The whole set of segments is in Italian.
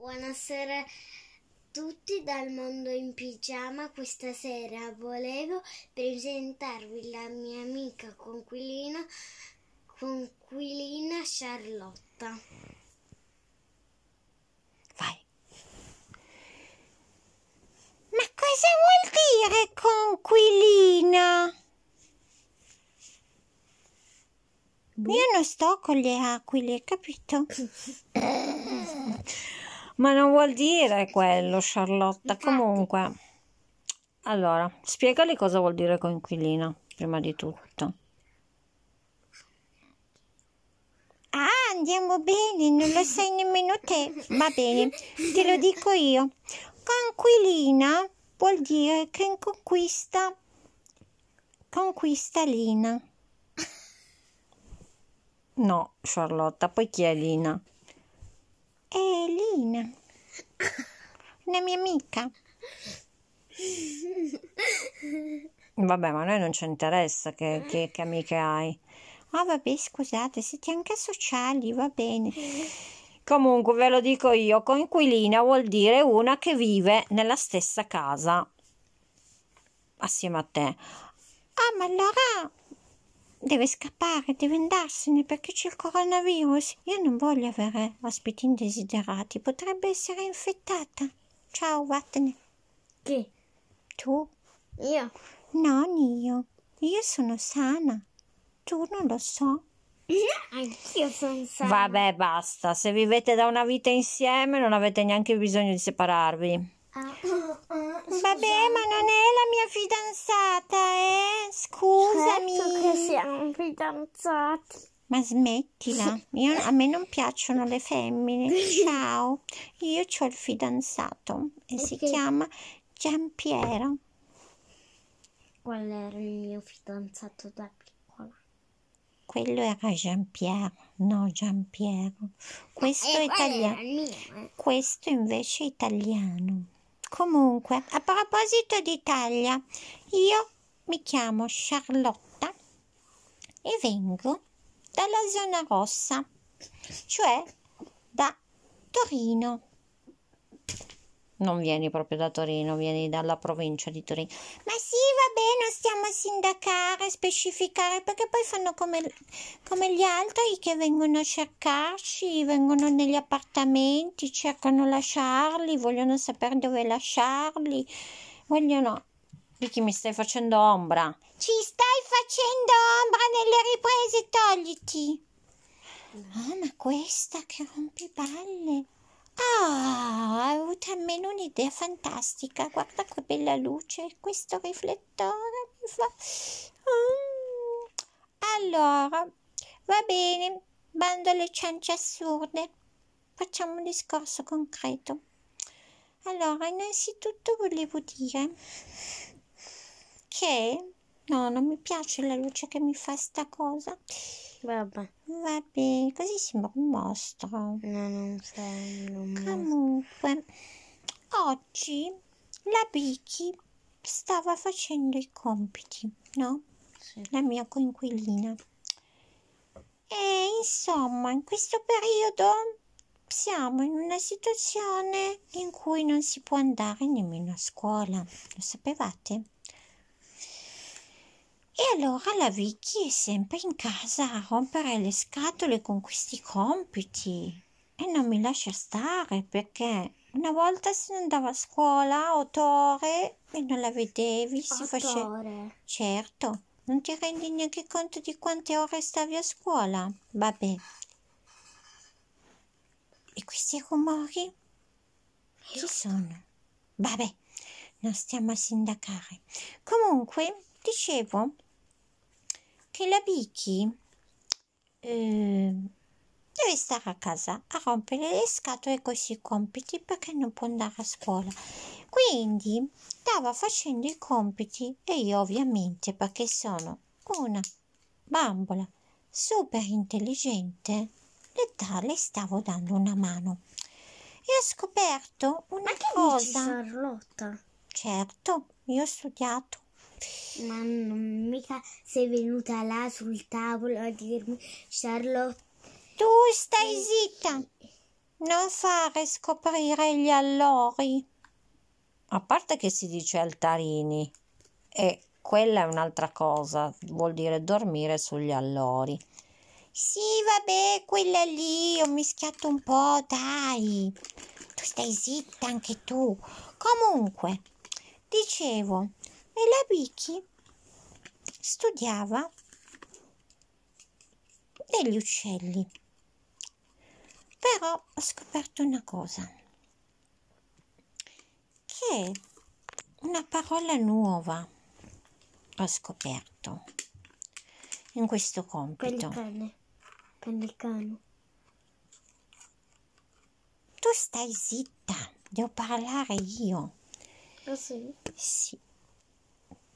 Buonasera a tutti dal mondo in pigiama. Questa sera volevo presentarvi la mia amica conquilina, conquilina Charlotta. Vai. Ma cosa vuol dire conquilina? Boh. Io non sto con le aquile, capito? Ma non vuol dire quello, Charlotta. Infatti. Comunque, allora, spiegali cosa vuol dire coinquilina, prima di tutto. Ah, andiamo bene, non lo sai nemmeno te. Va bene, te lo dico io. Conquilina vuol dire che in conquista conquista Lina. No, Charlotta, poi chi è Lina? È Lina, una mia amica. Vabbè, ma a noi non ci interessa che, che, che amiche hai. Ah, oh, vabbè, scusate, siete anche sociali, va bene. Comunque ve lo dico io, coinquilina vuol dire una che vive nella stessa casa assieme a te. Ah, ma allora deve scappare, deve andarsene perché c'è il coronavirus. Io non voglio avere ospiti indesiderati, potrebbe essere infettata. Ciao, vattene. Chi? Tu? Io? Non io. Io sono sana. Tu non lo so. Anch'io sono sana. Vabbè, basta. Se vivete da una vita insieme non avete neanche bisogno di separarvi. Ah, Vabbè, ma non è la mia fidanzata, eh? Scusami. Certo che siamo fidanzati. Ma smettila, Io, a me non piacciono le femmine. Ciao, io ho il fidanzato e okay. si chiama Giampiero. Qual era il mio fidanzato da piccola? Quello era Giampiero, no Giampiero. Eh, questo è italiano. Eh? Questo invece è italiano. Comunque, a proposito d'Italia, io mi chiamo Charlotta e vengo dalla zona rossa, cioè da Torino non vieni proprio da Torino, vieni dalla provincia di Torino. Ma sì, va bene, stiamo a sindacare, a specificare, perché poi fanno come, come gli altri che vengono a cercarci, vengono negli appartamenti, cercano lasciarli, vogliono sapere dove lasciarli, vogliono... Vicky, mi stai facendo ombra. Ci stai facendo ombra nelle riprese, togliti. Ah, ma questa che rompiballe. Ah, ho avuto almeno un'idea fantastica. Guarda che bella luce. Questo riflettore mi fa. Mm. Allora, va bene, bando alle ciance assurde. Facciamo un discorso concreto. Allora, innanzitutto volevo dire che no, non mi piace la luce che mi fa sta cosa. Vabbè. Vabbè, così sembra un mostro. No, non sembra un Comunque, oggi la Biki stava facendo i compiti, no? Sì. La mia coinquilina. E insomma, in questo periodo siamo in una situazione in cui non si può andare nemmeno a scuola. Lo sapevate? E allora la Vicky è sempre in casa a rompere le scatole con questi compiti e non mi lascia stare perché una volta se ne andava a scuola otto ore e non la vedevi, si faceva... Certo, non ti rendi neanche conto di quante ore stavi a scuola. Vabbè. E questi rumori? Chi sono? Vabbè, non stiamo a sindacare. Comunque, dicevo che la Vicky eh, deve stare a casa a rompere le scatole con i compiti perché non può andare a scuola. Quindi stava facendo i compiti e io ovviamente perché sono una bambola super intelligente le, le stavo dando una mano. E ho scoperto una Ma cosa. Dici, Certo, io ho studiato ma non mica sei venuta là sul tavolo a dirmi Charlotte. Tu stai eh, zitta. Eh, non fare scoprire gli allori. A parte che si dice altarini e quella è un'altra cosa, vuol dire dormire sugli allori. Sì, vabbè, quella lì, ho mischiato un po', dai. Tu stai zitta anche tu. Comunque, dicevo, e la Vicky studiava degli uccelli. Però ho scoperto una cosa, che una parola nuova ho scoperto in questo compito. Pellicane. Pellicano. Tu stai zitta, devo parlare io. Ah sì? Sì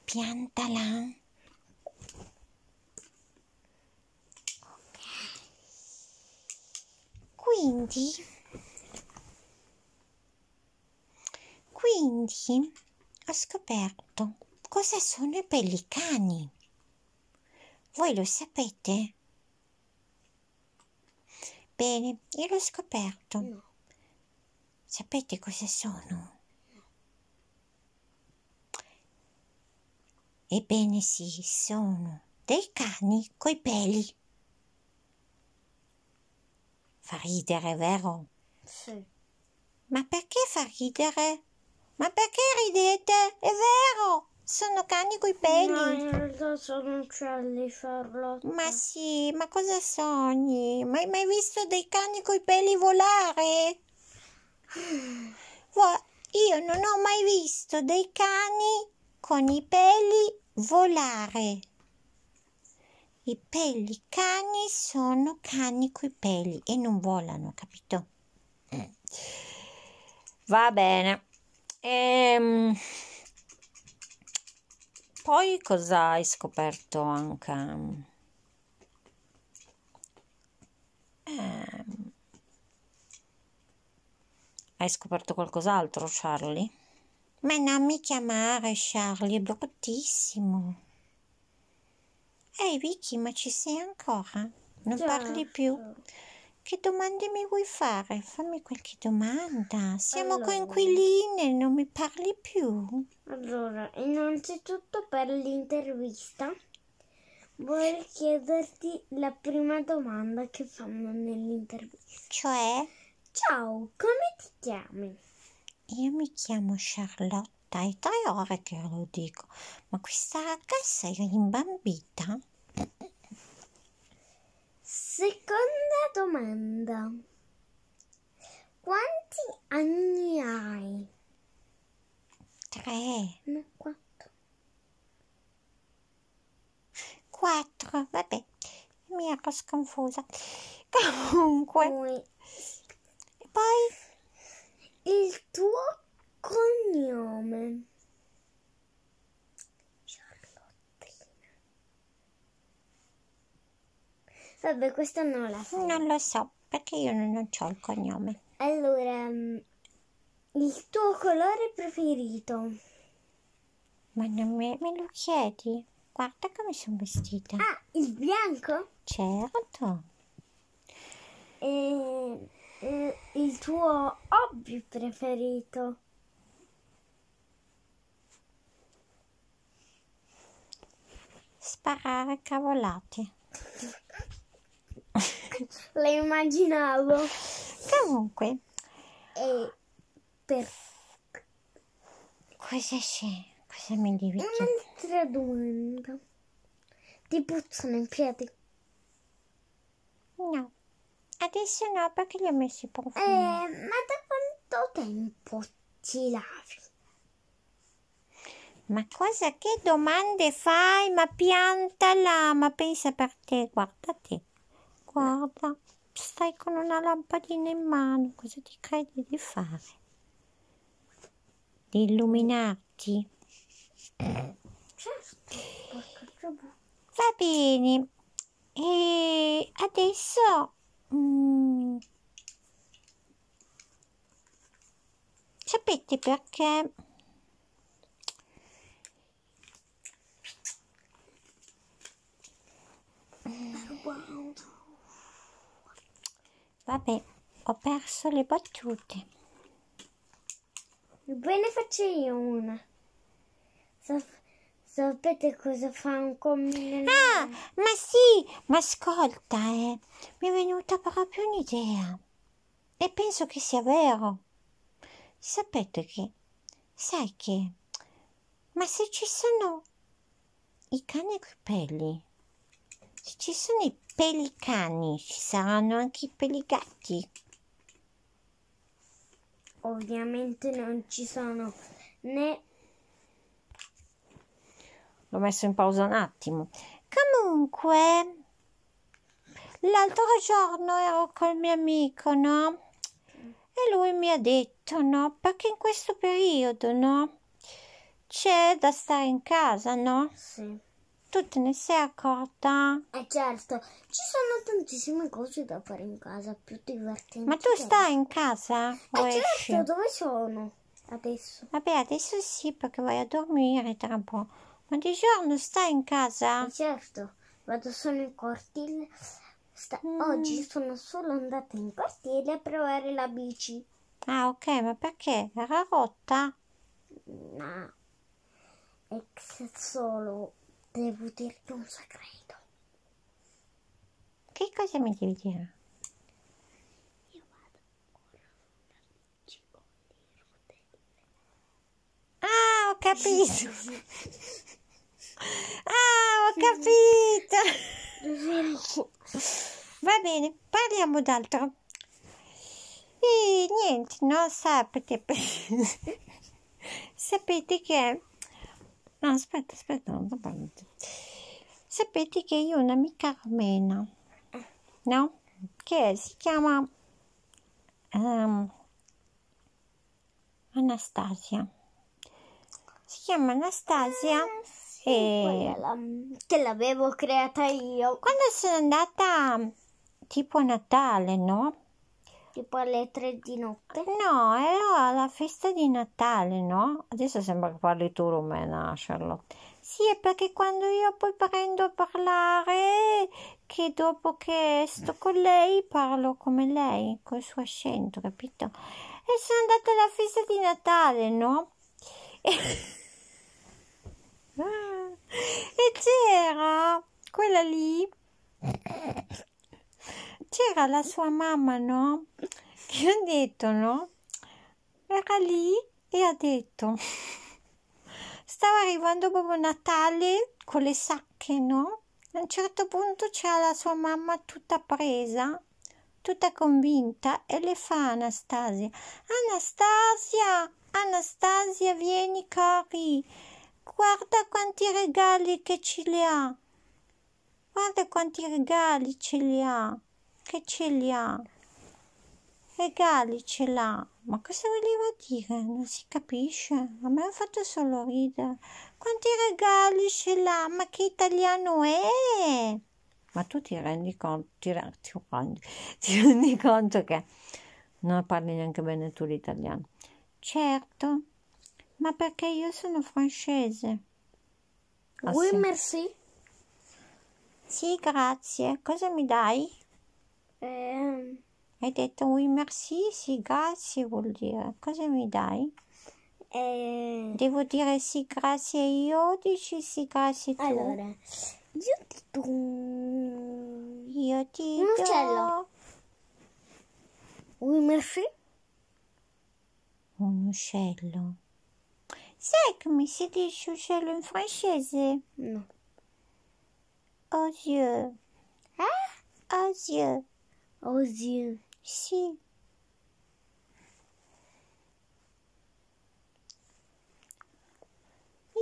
piantala ok quindi quindi ho scoperto cosa sono i pellicani voi lo sapete bene io l'ho scoperto sapete cosa sono Ebbene sì, sono dei cani coi peli. Fa ridere, vero? Sì. Ma perché fa ridere? Ma perché ridete? È vero! Sono cani coi peli. No, in realtà sono uccelli, Charlotte. Ma sì, ma cosa sogni? Ma hai mai visto dei cani coi peli volare? Io non ho mai visto dei cani con i peli volare. I peli cani sono cani coi peli e non volano, capito? Va bene. Ehm... Poi cosa hai scoperto anche? Ehm... Hai scoperto qualcos'altro, Charlie? Ma non mi chiamare Charlie, è bruttissimo. Ehi Vicky, ma ci sei ancora? Non Già. parli più? Che domande mi vuoi fare? Fammi qualche domanda. Siamo allora. coinquiline, non mi parli più. Allora, innanzitutto per l'intervista vorrei chiederti la prima domanda che fanno nell'intervista. Cioè? Ciao, come ti chiami? Io mi chiamo Charlotta, è tre ore che lo dico, ma questa ragazza è rimbambita? Seconda domanda. Quanti anni hai? Tre. No, quattro. Quattro, vabbè, mi ero sconfusa. Comunque. Poi il tuo cognome. Charlottina. Vabbè, questo non la so. Non lo so, perché io non ho il cognome. Allora, mm, il tuo colore preferito? Ma non me, me lo chiedi? Guarda come sono vestita. Ah, il bianco? Certo. E... Ehm, eh, il tuo hobby preferito? Sparare cavolate. Le immaginavo. Comunque. E per... Cosa c'è? Cosa mi devi dire? Un'altra domanda. Ti puzzano i piedi? No. Adesso no, perché li ho messi profumi. Eh, ma da quanto tempo ti lavi? Ma cosa, che domande fai? Ma piantala, ma pensa per te, guarda te. Guarda, stai con una lampadina in mano, cosa ti credi di fare? Di illuminarti? Certo. Va bene. E adesso mm. sapete perché Vabbè, ho perso le battute. Bene, faccio io una. sapete cosa fa un comune? Ah, ma sì, ma ascolta, eh. Mi un'idea e penso che sia vero. Sapete che, sai che, ma se ci sono i cani con i peli, se ci sono i pelicani, ci saranno anche i peligatti. Ovviamente non ci sono né... L'ho messo in pausa un attimo. Comunque, l'altro giorno ero col mio amico, no? E lui mi ha detto, no? Perché in questo periodo, no? C'è da stare in casa, no? Sì. Tu te ne sei accorta? Eh certo, ci sono tantissime cose da fare in casa, più divertenti. Ma tu stai in casa? Eh certo, esci? dove sono adesso? Vabbè, adesso sì, perché vai a dormire tra un po'. Ma di giorno stai in casa? Eh certo, vado solo in cortile Sta- mm. Oggi sono solo andata in quartiere a provare la bici. Ah, ok, ma perché? Era rotta? No. È solo devo dirti un segreto. Che cosa mi devi dire? Io vado ora sulla bici con le rotelle. Ah, ho capito! Ah, ho capito! Va bene, parliamo d'altro. E niente, no, sapete, sapete che... No, aspetta, aspetta, non so parlo. Sapete che io ho un'amica armena, no? Che si chiama um, Anastasia. Si chiama Anastasia. Ah, e... La, che l'avevo creata io. Quando sono andata tipo a Natale, no? Tipo alle tre di notte? No, era alla festa di Natale, no? Adesso sembra che parli tu rumena, Charlotte. Sì, è perché quando io poi prendo a parlare, che dopo che sto con lei parlo come lei, col suo accento, capito? E sono andata alla festa di Natale, no? E... e c'era quella lì c'era la sua mamma no che ha detto no era lì e ha detto stava arrivando proprio Natale con le sacche no a un certo punto c'era la sua mamma tutta presa tutta convinta e le fa Anastasia Anastasia Anastasia vieni cari Guarda quanti regali che ce li ha. Guarda quanti regali ce li ha. Che ce li ha. Regali ce l'ha. Ma cosa voleva dire? Non si capisce. A me ha fatto solo ridere. Quanti regali ce l'ha? Ma che italiano è? Ma tu ti rendi conto, ti, ti, ti rendi conto che non parli neanche bene tu l'italiano. Certo. Ma perché io sono francese. Ah, oui, sì. merci. Sì, grazie. Cosa mi dai? Eh... Hai detto oui, merci? Sì, grazie vuol dire. Cosa mi dai? Eh... Devo dire sì, grazie io o dici sì, grazie tu? Allora, io ti do... Io ti Un do... uccello. Oui, merci. Un uccello. Sai come si dice uccello in francese? Eh? No. Aux yeux. Ah? Aux yeux. Aux yeux. Sì.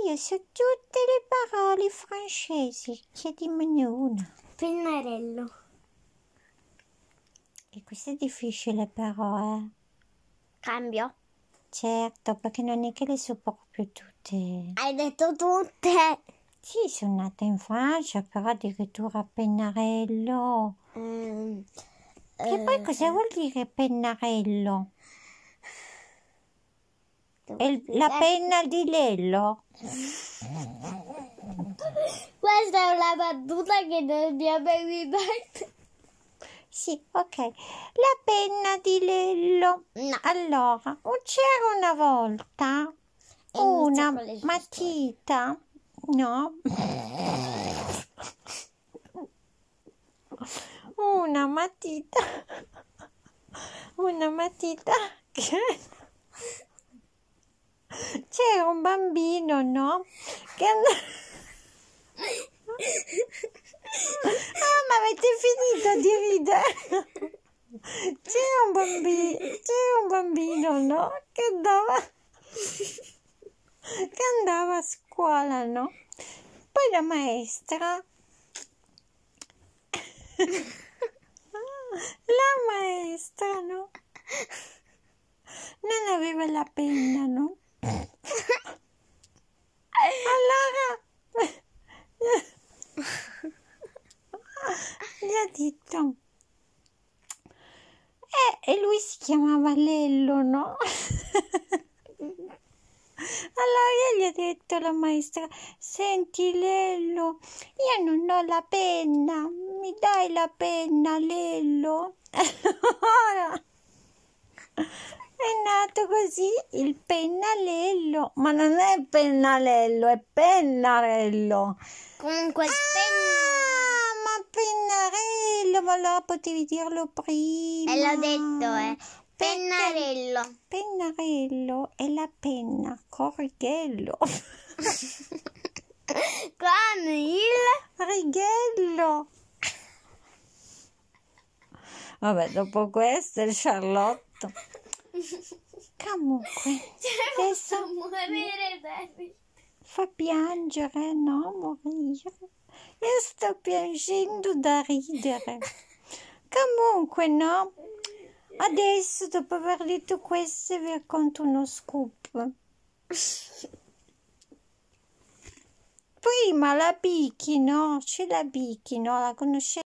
Io so tutte le parole francesi, chiedimene una. Pennarello. E questa è difficile però, eh. Cambio certo, perché non è che le so proprio tutte. Hai detto tutte? Sì, sono nata in Francia, però addirittura a Pennarello. Mm. Che poi eh, cosa vuol dire Pennarello? Il, la penna di Lello? Questa è una battuta che non mi ha mai mai sì, ok. La penna di Lello. No. Allora, c'era una volta e una matita, no? una matita, una matita che c'era un bambino, no? Che andava... Ah, ma avete finito di ridere? C'è un bambino, c'era un bambino, no? Che andava, che andava a scuola, no? Poi la maestra, la maestra, no? Non aveva la penna, no? Allora gli ha detto eh, e lui si chiamava Lello no? allora io gli ho detto alla maestra senti Lello io non ho la penna mi dai la penna Lello allora è nato così il pennarello, ma non è pennarello, è pennarello. Comunque il ah, ma pennarello, ma allora potevi dirlo prima. E l'ho detto, eh. Pennarello. Perché pennarello è la penna, corrighello. Con il righello. Vabbè, dopo questo il Charlotte. Comunque, cioè, adesso fa morire Fa piangere, no? Morire. Io sto piangendo da ridere. Comunque, no? Adesso, dopo aver detto questo, vi racconto uno scoop. Prima la Bichi, no? C'è la Bichi, no? La conoscete?